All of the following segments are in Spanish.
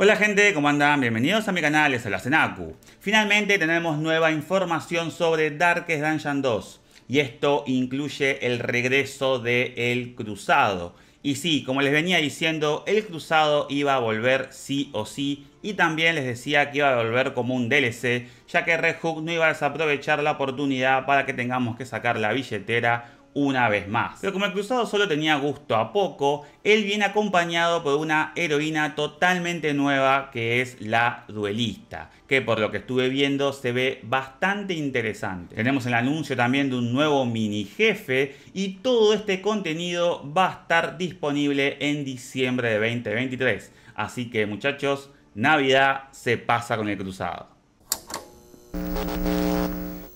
Hola gente, ¿cómo andan? Bienvenidos a mi canal, es el Senaku. Finalmente tenemos nueva información sobre Darkest Dungeon 2 y esto incluye el regreso de El Cruzado. Y sí, como les venía diciendo, El Cruzado iba a volver sí o sí y también les decía que iba a volver como un DLC, ya que Red Hook no iba a desaprovechar la oportunidad para que tengamos que sacar la billetera una vez más. Pero como el cruzado solo tenía gusto a poco, él viene acompañado por una heroína totalmente nueva que es la duelista, que por lo que estuve viendo se ve bastante interesante. Tenemos el anuncio también de un nuevo mini jefe y todo este contenido va a estar disponible en diciembre de 2023. Así que muchachos, Navidad se pasa con el cruzado.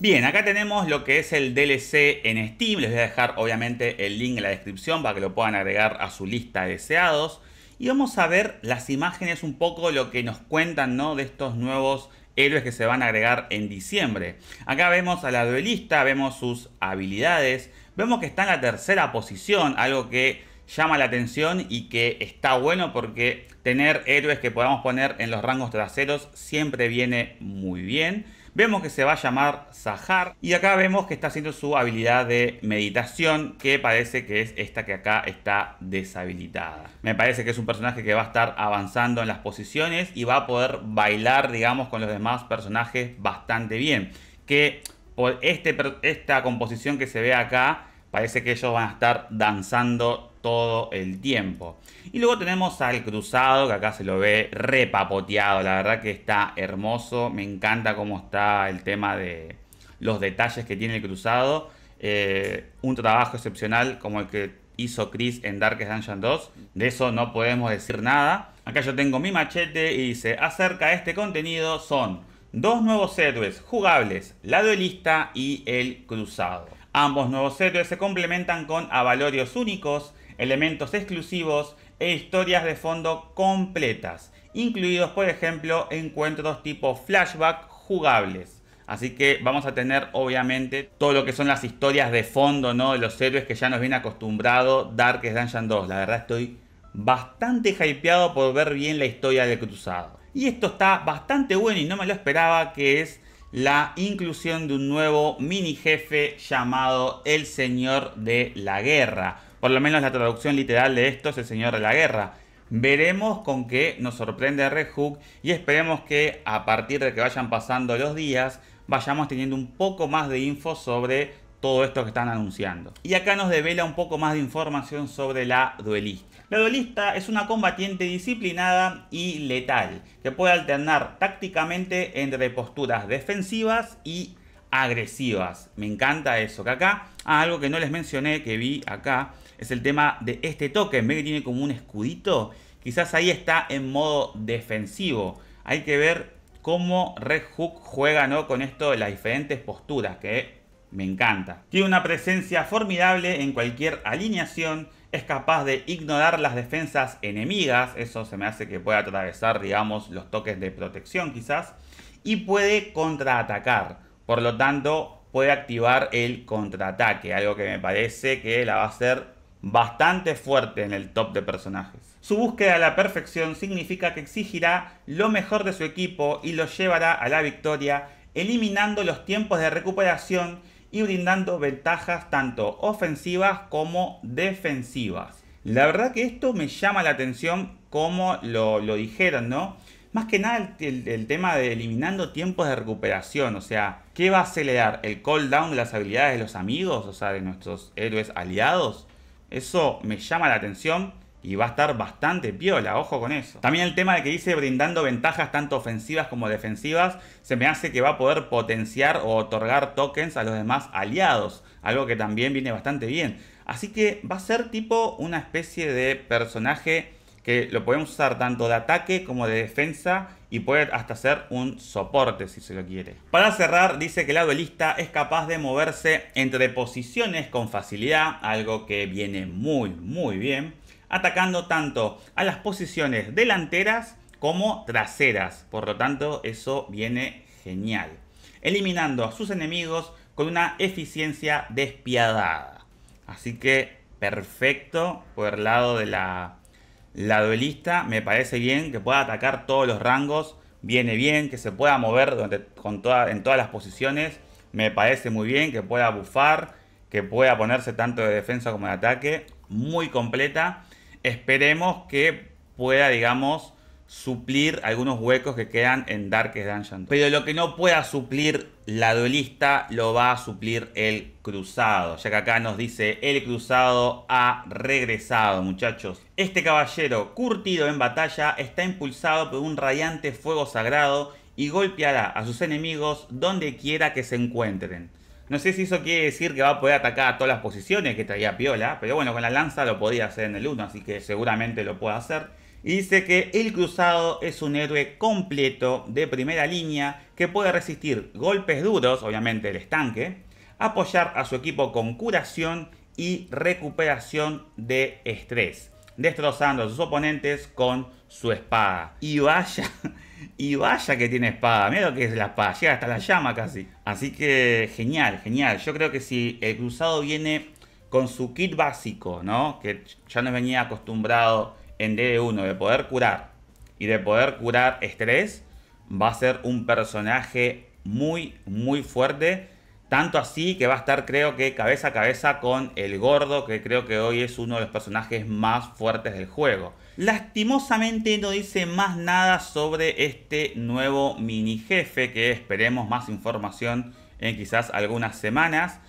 Bien, acá tenemos lo que es el DLC en Steam. Les voy a dejar obviamente el link en la descripción para que lo puedan agregar a su lista de deseados. Y vamos a ver las imágenes un poco lo que nos cuentan ¿no? de estos nuevos héroes que se van a agregar en diciembre. Acá vemos a la duelista, vemos sus habilidades, vemos que está en la tercera posición, algo que llama la atención y que está bueno porque tener héroes que podamos poner en los rangos traseros siempre viene muy bien. Vemos que se va a llamar Zahar y acá vemos que está haciendo su habilidad de meditación que parece que es esta que acá está deshabilitada. Me parece que es un personaje que va a estar avanzando en las posiciones y va a poder bailar, digamos, con los demás personajes bastante bien. Que por este, esta composición que se ve acá, parece que ellos van a estar danzando todo el tiempo. Y luego tenemos al cruzado, que acá se lo ve repapoteado. La verdad que está hermoso. Me encanta cómo está el tema de los detalles que tiene el cruzado. Eh, un trabajo excepcional como el que hizo Chris en Darkest Dungeon 2. De eso no podemos decir nada. Acá yo tengo mi machete y dice, acerca de este contenido son dos nuevos héroes jugables, la duelista y el cruzado. Ambos nuevos héroes se complementan con avalorios únicos elementos exclusivos e historias de fondo completas, incluidos por ejemplo encuentros tipo flashback jugables. Así que vamos a tener obviamente todo lo que son las historias de fondo, ¿no? De los héroes que ya nos viene acostumbrado Darkest Dungeon 2. La verdad estoy bastante hypeado por ver bien la historia del cruzado. Y esto está bastante bueno y no me lo esperaba, que es la inclusión de un nuevo mini jefe llamado el Señor de la Guerra. Por lo menos la traducción literal de esto es el Señor de la Guerra. Veremos con qué nos sorprende Red Hook y esperemos que a partir de que vayan pasando los días vayamos teniendo un poco más de info sobre todo esto que están anunciando. Y acá nos devela un poco más de información sobre la duelista. La duelista es una combatiente disciplinada y letal, que puede alternar tácticamente entre posturas defensivas y agresivas. Me encanta eso, que acá, ah, algo que no les mencioné, que vi acá, es el tema de este toque. Ve que tiene como un escudito. Quizás ahí está en modo defensivo. Hay que ver cómo Red Hook juega ¿no? con esto de las diferentes posturas, que me encanta. Tiene una presencia formidable en cualquier alineación. Es capaz de ignorar las defensas enemigas. Eso se me hace que pueda atravesar, digamos, los toques de protección quizás. Y puede contraatacar. Por lo tanto, puede activar el contraataque. Algo que me parece que la va a hacer bastante fuerte en el top de personajes. Su búsqueda a la perfección significa que exigirá lo mejor de su equipo y lo llevará a la victoria, eliminando los tiempos de recuperación y brindando ventajas tanto ofensivas como defensivas. La verdad que esto me llama la atención como lo, dijeron, ¿no? Más que nada el, el, tema de eliminando tiempos de recuperación, o sea, ¿qué va a acelerar? ¿El cooldown de las habilidades de los amigos, o sea, de nuestros héroes aliados? Eso me llama la atención y va a estar bastante piola, ojo con eso. También el tema de que dice brindando ventajas tanto ofensivas como defensivas, se me hace que va a poder potenciar o otorgar tokens a los demás aliados, algo que también viene bastante bien. Así que va a ser tipo una especie de personaje que lo podemos usar tanto de ataque como de defensa y puede hasta ser un soporte si se lo quiere. Para cerrar, dice que la duelista es capaz de moverse entre posiciones con facilidad, algo que viene muy muy bien, atacando tanto a las posiciones delanteras como traseras, por lo tanto eso viene genial, eliminando a sus enemigos con una eficiencia despiadada. Así que perfecto por el lado de la la duelista me parece bien, que pueda atacar todos los rangos, viene bien, que se pueda mover con en todas las posiciones, me parece muy bien, que pueda bufar, que pueda ponerse tanto de defensa como de ataque, muy completa. Esperemos que pueda, digamos, suplir algunos huecos que quedan en Darkest Dungeon. Pero lo que no pueda suplir la duelista lo va a suplir el cruzado. Ya que acá nos dice el cruzado ha regresado muchachos. Este caballero curtido en batalla está impulsado por un radiante fuego sagrado y golpeará a sus enemigos donde quiera que se encuentren. No sé si eso quiere decir que va a poder atacar a todas las posiciones que traía Piola, pero bueno, con la lanza lo podía hacer en el 1, así que seguramente lo puede hacer dice que el cruzado es un héroe completo de primera línea que puede resistir golpes duros, obviamente el estanque, apoyar a su equipo con curación y recuperación de estrés, destrozando a sus oponentes con su espada. Y vaya, y vaya que tiene espada, mira lo que es la espada, llega hasta la llama casi. Así que genial, genial. Yo creo que si el cruzado viene con su kit básico, ¿no? Que ya nos venía acostumbrado en DD1 de poder curar y de poder curar estrés, va a ser un personaje muy, muy fuerte. Tanto así que va a estar, creo que, cabeza a cabeza con el gordo, que creo que hoy es uno de los personajes más fuertes del juego. Lastimosamente no dice más nada sobre este nuevo mini jefe, que esperemos más información en quizás algunas semanas.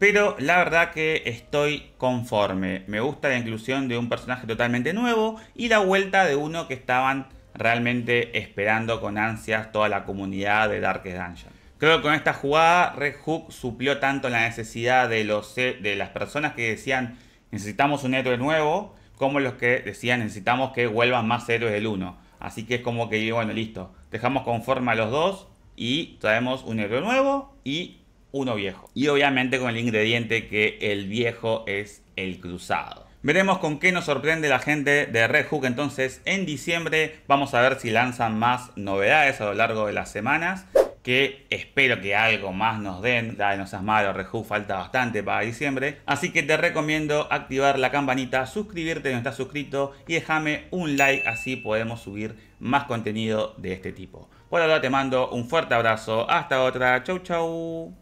Pero la verdad que estoy conforme. Me gusta la inclusión de un personaje totalmente nuevo y la vuelta de uno que estaban realmente esperando con ansias toda la comunidad de Darkest Dungeon. Creo que con esta jugada Red Hook suplió tanto la necesidad de, los, eh, de las personas que decían necesitamos un héroe nuevo, como los que decían necesitamos que vuelvan más héroes del 1. Así que es como que, bueno, listo, dejamos conforme a los dos y traemos un héroe nuevo y uno viejo. Y obviamente con el ingrediente que el viejo es el cruzado. Veremos con qué nos sorprende la gente de Red Hook entonces en diciembre. Vamos a ver si lanzan más novedades a lo largo de las semanas. Que espero que algo más nos den. Dale, no seas malo, Red Hook falta bastante para diciembre. Así que te recomiendo activar la campanita, suscribirte si no estás suscrito y déjame un like así podemos subir más contenido de este tipo. Por ahora te mando un fuerte abrazo. Hasta otra. Chau chau.